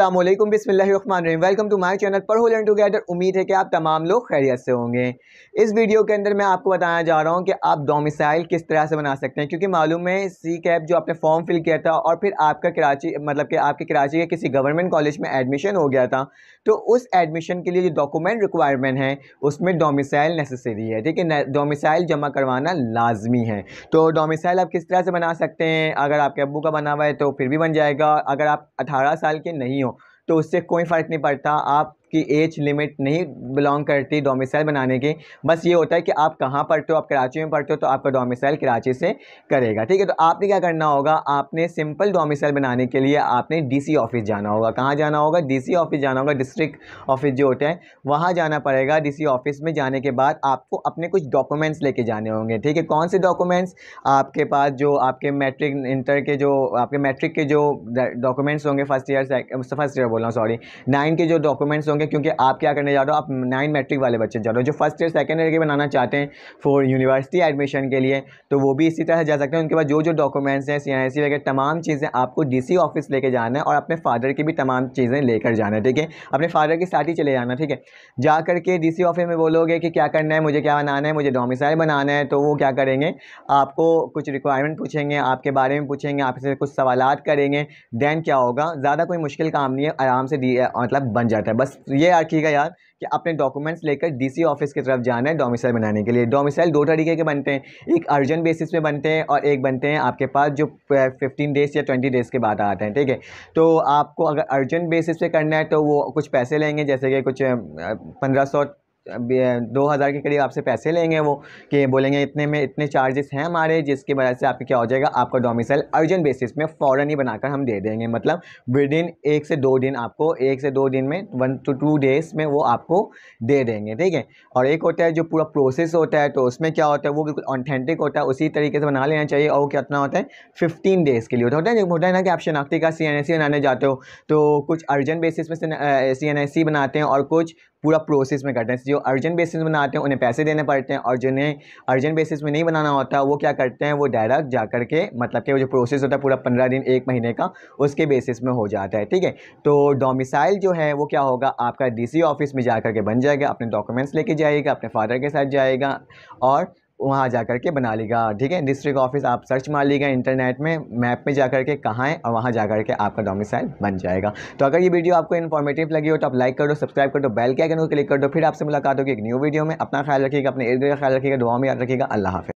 अल्लाम बिसमीम welcome to my channel पर हो एंड टुगेदर उम्मीद है कि आप तमाम लोग खैरियत से होंगे इस वीडियो के अंदर मैं आपको बताना जा रहा हूँ कि आप डोमिसाइल किस तरह से बना सकते हैं क्योंकि मालूम है सी कैप जो आपने फॉर्म फिल किया था और फिर आपका कराची मतलब कि आपके कराची के किसी गवर्नमेंट कॉलेज में एडमिशन हो गया था तो उस एडमिशन के लिए जो डॉक्यूमेंट रिक्वायरमेंट है उसमें डोमिसाइल नेसेसरी है ठीक है डोमिसाइल जमा करवाना लाजमी है तो डोमिसाइल आप किस तरह से बना सकते हैं अगर आपके अबू का बना हुआ है तो फिर भी बन जाएगा अगर आप अठारह साल के नहीं तो उससे कोई फ़र्क नहीं पड़ता आप उसकी एज लिमिट नहीं बिलोंग करती डोमिसाइल बनाने की बस ये होता है कि आप कहाँ पढ़ते हो आप कराची में पढ़ते हो तो आपका डोमिसाइल कराची से करेगा ठीक है तो आपने क्या करना होगा आपने सिंपल डोमिसाइल बनाने के लिए आपने डीसी ऑफिस जाना होगा कहाँ जाना होगा डीसी ऑफिस जाना होगा डिस्ट्रिक्ट ऑफिस जो होता है वहाँ जाना पड़ेगा डीसी ऑफिस में जाने के बाद आपको अपने कुछ डॉक्यूमेंट्स लेके जाने होंगे ठीक है कौन से डॉक्यूमेंट्स आपके पास जो आपके मैट्रिक इंटर के जो आपके मैट्रिक के जो डॉक्यूमेंट्स होंगे फर्स्ट ईयर फर्स्ट ईयर बोल रहा हूँ सॉरी नाइन के जो डॉक्यूमेंट्स होंगे करोगे क्योंकि आप क्या करने जा रहे हो आप नाइन मैट्रिक वाले बच्चे जा रहे हो जो फर्स्ट ईयर सेकेंड ईयर के बनाना चाहते हैं फॉर यूनिवर्सिटी एडमिशन के लिए तो वो भी इसी तरह जा सकते हैं उनके पास जो जो डॉक्यूमेंट्स हैं सी आई सी वगैरह तमाम चीज़ें आपको डी ऑफिस लेके जाना है और अपने फादर की भी तमाम चीज़ें लेकर जाना है ठीक है अपने फादर के साथ ही चले जाना ठीक है जा करके डी सी ऑफिस में बोलोगे कि क्या करना है मुझे क्या बनाना है मुझे डोमिसाइल बनाना है तो वो क्या करेंगे आपको कुछ रिक्वायरमेंट पूछेंगे आपके बारे में पूछेंगे आपसे कुछ सवाल करेंगे दैन क्या होगा ज़्यादा कोई मुश्किल काम नहीं है आराम से मतलब बन जाता है बस ये याद रखिएगा यार कि अपने डॉक्यूमेंट्स लेकर डीसी ऑफिस की तरफ जाना है डोमिसाइल बनाने के लिए डोमिसाइल दो तरीके के बनते हैं एक अर्जेंट बेसिस पे बनते हैं और एक बनते हैं आपके पास जो फिफ्टीन डेज़ या ट्वेंटी डेज़ के बाद आते हैं ठीक है तो आपको अगर अर्जेंट बेसिस पे करना है तो वो कुछ पैसे लेंगे जैसे कि कुछ पंद्रह सौ दो हज़ार के करीब आपसे पैसे लेंगे वो कि बोलेंगे इतने में इतने चार्जेस हैं हमारे जिसकी वजह से आपके क्या हो जाएगा आपका डोमिसाइल अर्जेंट बेसिस में फ़ौरन ही बनाकर हम दे देंगे मतलब विद इन एक से दो दिन आपको एक से दो दिन में वन टू टू डेज़ में वो आपको दे देंगे ठीक है और एक होता है जो पूरा प्रोसेस होता है तो उसमें क्या होता है वो बिल्कुल ऑथेंटिक होता है उसी तरीके से बना लेना चाहिए और वो कितना होता है फिफ्टीन डेज़ के लिए होता है होता है ना कि आप शनाख्ती का सी एन एस सी बनाने जाते हो तो कुछ अर्जेंट बेसिस में सी एन एस सी बनाते हैं और कुछ पूरा प्रोसेस में करते हैं जो अर्जेंट बेसिस में बनाते हैं उन्हें पैसे देने पड़ते हैं और जिन्हें अर्जेंट बेसिस में नहीं बनाना होता वो क्या करते हैं वो डायरेक्ट जा कर के मतलब कि वो जो प्रोसेस होता है पूरा पंद्रह दिन एक महीने का उसके बेसिस में हो जाता है ठीक है तो डोमिसाइल जो है वो क्या होगा आपका डी ऑफिस में जा कर के बन जाएगा अपने डॉक्यूमेंट्स लेके जाएगा अपने फादर के साथ जाएगा और वहाँ जा कर के बना लेगा हाँ, ठीक है डिस्ट्रिक्ट ऑफिस आप सर्च मार लीगा इंटरनेट में मैप में जा कर के कहाँ है और वहाँ जा कर के आपका डोमिसाइल बन जाएगा तो अगर ये वीडियो आपको इन्फॉर्मेटिव लगी हो तो आप लाइक करो सब्सक्राइब कर दो बेल के आइकन को क्लिक कर दो फिर आपसे मुलाकात होगी एक न्यू वीडियो में अपना ख्याल रखिएगा अपने इर्द ख्याल रखिएगा दुआ में याद रखिएगा अल्लाह हाफि